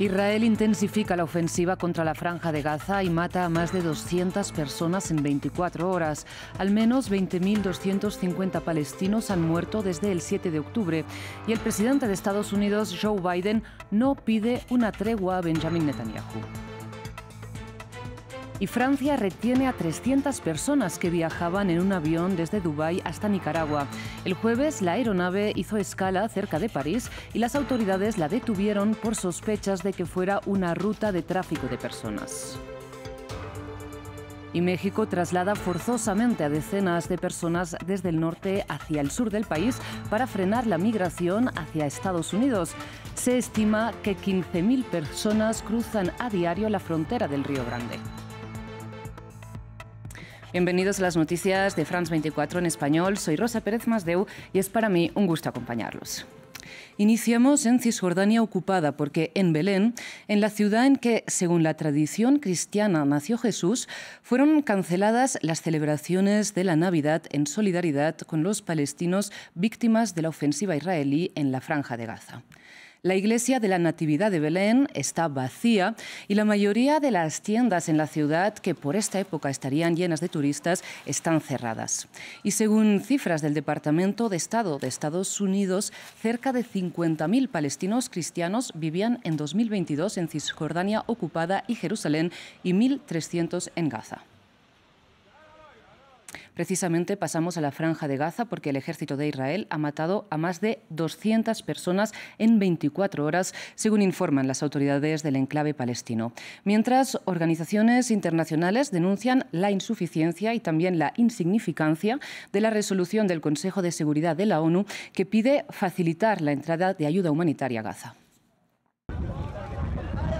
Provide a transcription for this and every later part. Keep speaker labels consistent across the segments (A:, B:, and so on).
A: Israel intensifica la ofensiva contra la franja de Gaza y mata a más de 200 personas en 24 horas. Al menos 20.250 palestinos han muerto desde el 7 de octubre y el presidente de Estados Unidos, Joe Biden, no pide una tregua a Benjamin Netanyahu y Francia retiene a 300 personas que viajaban en un avión desde Dubái hasta Nicaragua. El jueves la aeronave hizo escala cerca de París y las autoridades la detuvieron por sospechas de que fuera una ruta de tráfico de personas. Y México traslada forzosamente a decenas de personas desde el norte hacia el sur del país para frenar la migración hacia Estados Unidos. Se estima que 15.000 personas cruzan a diario la frontera del Río Grande. Bienvenidos a las noticias de France 24 en español. Soy Rosa Pérez Masdeu y es para mí un gusto acompañarlos. Iniciamos en Cisjordania ocupada porque en Belén, en la ciudad en que, según la tradición cristiana, nació Jesús, fueron canceladas las celebraciones de la Navidad en solidaridad con los palestinos víctimas de la ofensiva israelí en la franja de Gaza. La iglesia de la Natividad de Belén está vacía y la mayoría de las tiendas en la ciudad que por esta época estarían llenas de turistas están cerradas. Y según cifras del Departamento de Estado de Estados Unidos, cerca de 50.000 palestinos cristianos vivían en 2022 en Cisjordania ocupada y Jerusalén y 1.300 en Gaza. Precisamente pasamos a la franja de Gaza porque el ejército de Israel ha matado a más de 200 personas en 24 horas, según informan las autoridades del enclave palestino. Mientras, organizaciones internacionales denuncian la insuficiencia y también la insignificancia de la resolución del Consejo de Seguridad de la ONU que pide facilitar la entrada de ayuda humanitaria a Gaza.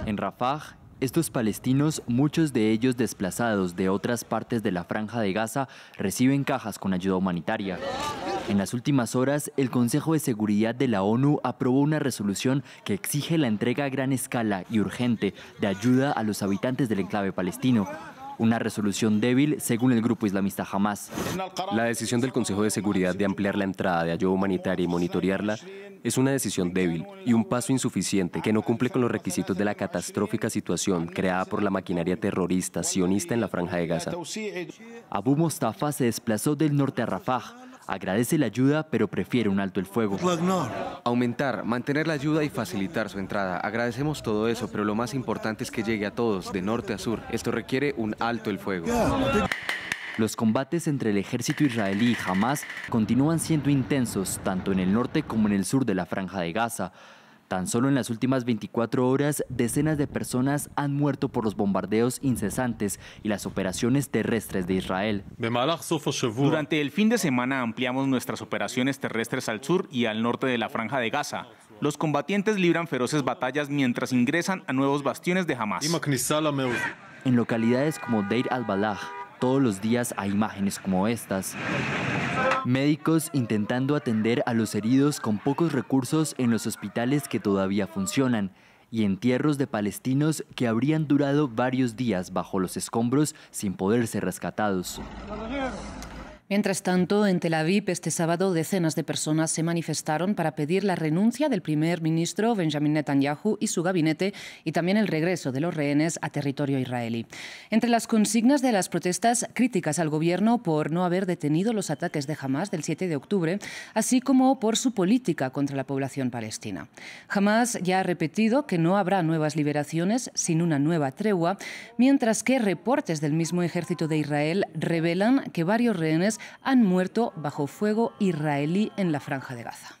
B: En Rafah, estos palestinos, muchos de ellos desplazados de otras partes de la franja de Gaza, reciben cajas con ayuda humanitaria. En las últimas horas, el Consejo de Seguridad de la ONU aprobó una resolución que exige la entrega a gran escala y urgente de ayuda a los habitantes del enclave palestino, una resolución débil según el grupo islamista Hamas. La decisión del Consejo de Seguridad de ampliar la entrada de ayuda humanitaria y monitorearla es una decisión débil y un paso insuficiente que no cumple con los requisitos de la catastrófica situación creada por la maquinaria terrorista sionista en la franja de Gaza. Abu Mostafa se desplazó del norte a Rafah agradece la ayuda, pero prefiere un alto el fuego. Aumentar, mantener la ayuda y facilitar su entrada. Agradecemos todo eso, pero lo más importante es que llegue a todos, de norte a sur. Esto requiere un alto el fuego. Los combates entre el ejército israelí y Hamas continúan siendo intensos tanto en el norte como en el sur de la franja de Gaza. Tan solo en las últimas 24 horas, decenas de personas han muerto por los bombardeos incesantes y las operaciones terrestres de Israel.
C: Durante el fin de semana ampliamos nuestras operaciones terrestres al sur y al norte de la franja de Gaza. Los combatientes libran feroces batallas mientras ingresan a nuevos bastiones de Hamas.
B: En localidades como Deir al Balah. Todos los días a imágenes como estas. Médicos intentando atender a los heridos con pocos recursos en los hospitales que todavía funcionan y entierros de palestinos que habrían durado varios días bajo los escombros sin poder ser rescatados.
A: Mientras tanto, en Tel Aviv este sábado decenas de personas se manifestaron para pedir la renuncia del primer ministro Benjamin Netanyahu y su gabinete y también el regreso de los rehenes a territorio israelí. Entre las consignas de las protestas, críticas al gobierno por no haber detenido los ataques de Hamas del 7 de octubre, así como por su política contra la población palestina. Hamas ya ha repetido que no habrá nuevas liberaciones sin una nueva tregua, mientras que reportes del mismo ejército de Israel revelan que varios rehenes han muerto bajo fuego israelí en la franja de Gaza.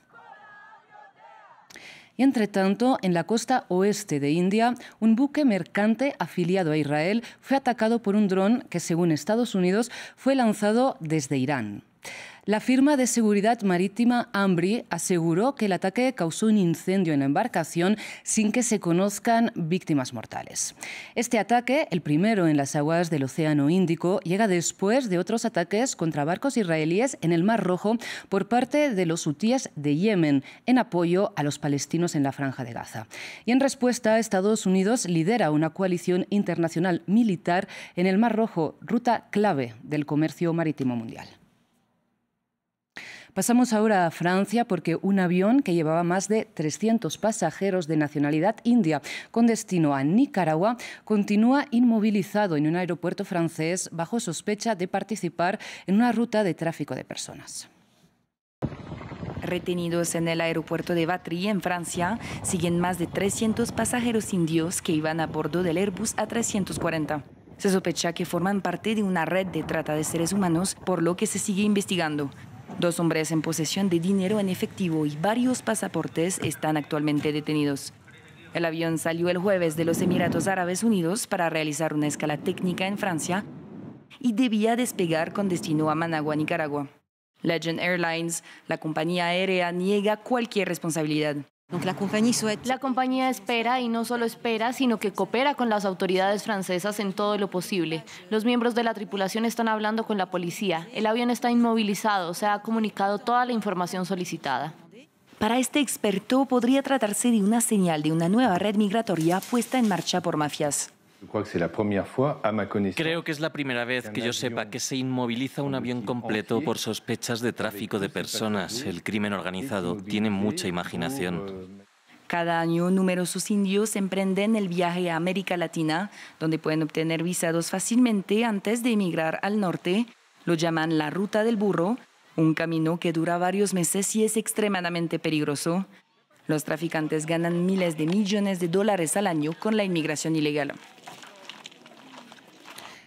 A: Y entre tanto, en la costa oeste de India, un buque mercante afiliado a Israel fue atacado por un dron que, según Estados Unidos, fue lanzado desde Irán. La firma de seguridad marítima Ambri aseguró que el ataque causó un incendio en la embarcación sin que se conozcan víctimas mortales. Este ataque, el primero en las aguas del Océano Índico, llega después de otros ataques contra barcos israelíes en el Mar Rojo por parte de los hutíes de Yemen en apoyo a los palestinos en la Franja de Gaza. Y en respuesta, Estados Unidos lidera una coalición internacional militar en el Mar Rojo, ruta clave del comercio marítimo mundial. Pasamos ahora a Francia porque un avión que llevaba más de 300 pasajeros de nacionalidad india con destino a Nicaragua continúa inmovilizado en un aeropuerto francés bajo sospecha de participar en una ruta de tráfico de personas. Retenidos en el aeropuerto de Batry,
D: en Francia, siguen más de 300 pasajeros indios que iban a bordo del Airbus A340. Se sospecha que forman parte de una red de trata de seres humanos, por lo que se sigue investigando. Dos hombres en posesión de dinero en efectivo y varios pasaportes están actualmente detenidos. El avión salió el jueves de los Emiratos Árabes Unidos para realizar una escala técnica en Francia y debía despegar con destino a Managua, Nicaragua. Legend Airlines, la compañía aérea, niega cualquier responsabilidad. La compañía espera y no solo espera, sino que coopera con las autoridades francesas en todo lo posible. Los miembros de la tripulación están hablando con la policía. El avión está inmovilizado, se ha comunicado toda la información solicitada. Para este experto podría tratarse de una señal de una nueva red migratoria puesta en marcha por mafias.
C: Creo que es la primera vez que yo sepa que se inmoviliza un avión completo por sospechas de tráfico de personas. El crimen organizado tiene mucha imaginación.
D: Euh, Cada año numerosos indios emprenden el viaje a América Latina, donde pueden obtener visados fácilmente antes de emigrar al norte. Lo llaman la ruta del burro, un camino que dura varios meses y es extremadamente peligroso. Los traficantes ganan miles de millones de dólares al año con la inmigración ilegal.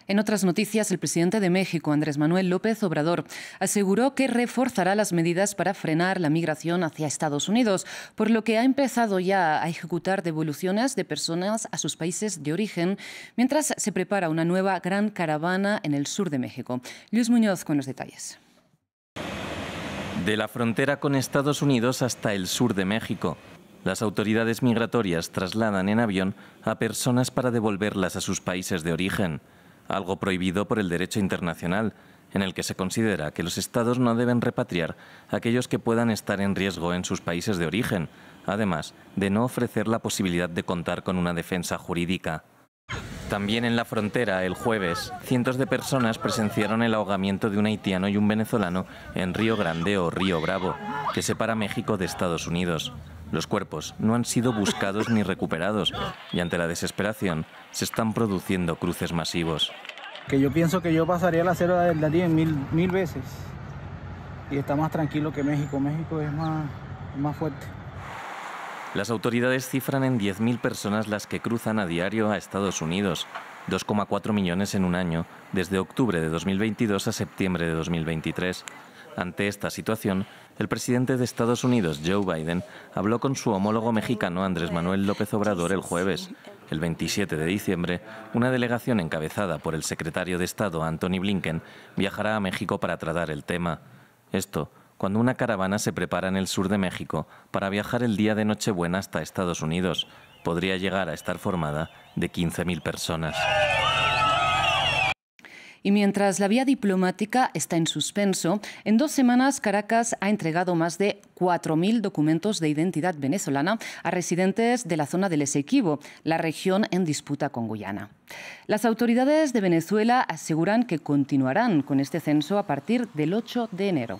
A: En otras noticias, el presidente de México, Andrés Manuel López Obrador, aseguró que reforzará las medidas para frenar la migración hacia Estados Unidos, por lo que ha empezado ya a ejecutar devoluciones de personas a sus países de origen, mientras se prepara una nueva gran caravana en el sur de México. Luis Muñoz con los detalles.
C: De la frontera con Estados Unidos hasta el sur de México, las autoridades migratorias trasladan en avión a personas para devolverlas a sus países de origen algo prohibido por el derecho internacional, en el que se considera que los Estados no deben repatriar a aquellos que puedan estar en riesgo en sus países de origen, además de no ofrecer la posibilidad de contar con una defensa jurídica. También en la frontera, el jueves, cientos de personas presenciaron el ahogamiento de un haitiano y un venezolano en Río Grande o Río Bravo, que separa México de Estados Unidos. Los cuerpos no han sido buscados ni recuperados y ante la desesperación se están produciendo cruces masivos.
A: Que yo pienso que yo pasaría la cero del la mil, veces y está más tranquilo que México. México es más, más fuerte.
C: Las autoridades cifran en 10.000 personas las que cruzan a diario a Estados Unidos, 2,4 millones en un año, desde octubre de 2022 a septiembre de 2023. Ante esta situación, el presidente de Estados Unidos, Joe Biden, habló con su homólogo mexicano Andrés Manuel López Obrador el jueves. El 27 de diciembre, una delegación encabezada por el secretario de Estado, Anthony Blinken, viajará a México para tratar el tema. Esto cuando una caravana se prepara en el sur de México para viajar el día de Nochebuena hasta Estados Unidos. Podría llegar a estar formada de 15.000 personas.
A: Y mientras la vía diplomática está en suspenso, en dos semanas Caracas ha entregado más de 4.000 documentos de identidad venezolana a residentes de la zona del Esequibo, la región en disputa con Guyana. Las autoridades de Venezuela aseguran que continuarán con este censo a partir del 8 de enero.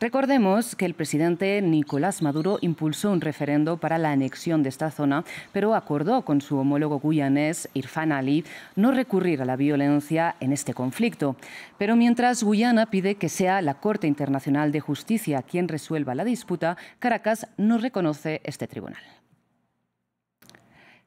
A: Recordemos que el presidente Nicolás Maduro impulsó un referendo para la anexión de esta zona, pero acordó con su homólogo guyanés, Irfan Ali, no recurrir a la violencia en este conflicto. Pero mientras Guyana pide que sea la Corte Internacional de Justicia quien resuelva la disputa, Caracas no reconoce este tribunal.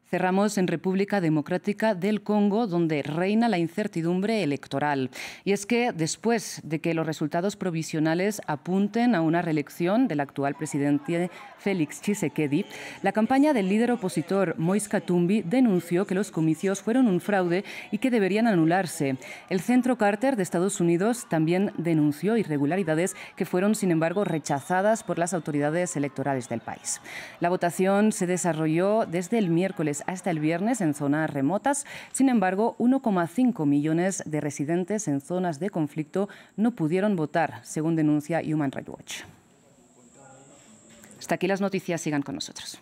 A: Cerramos en República Democrática del Congo, donde reina la incertidumbre electoral. Y es que después de que los resultados provisionales apunten a una reelección del actual presidente Félix Tshisekedi, la campaña del líder opositor Moïse Katumbi denunció que los comicios fueron un fraude y que deberían anularse. El Centro Carter de Estados Unidos también denunció irregularidades que fueron, sin embargo, rechazadas por las autoridades electorales del país. La votación se desarrolló desde el miércoles hasta el viernes en zonas remotas. Sin embargo, 1,5 millones de residentes en zonas de conflicto no pudieron votar, según denuncia Human Rights Watch. Hasta aquí las noticias, sigan con nosotros.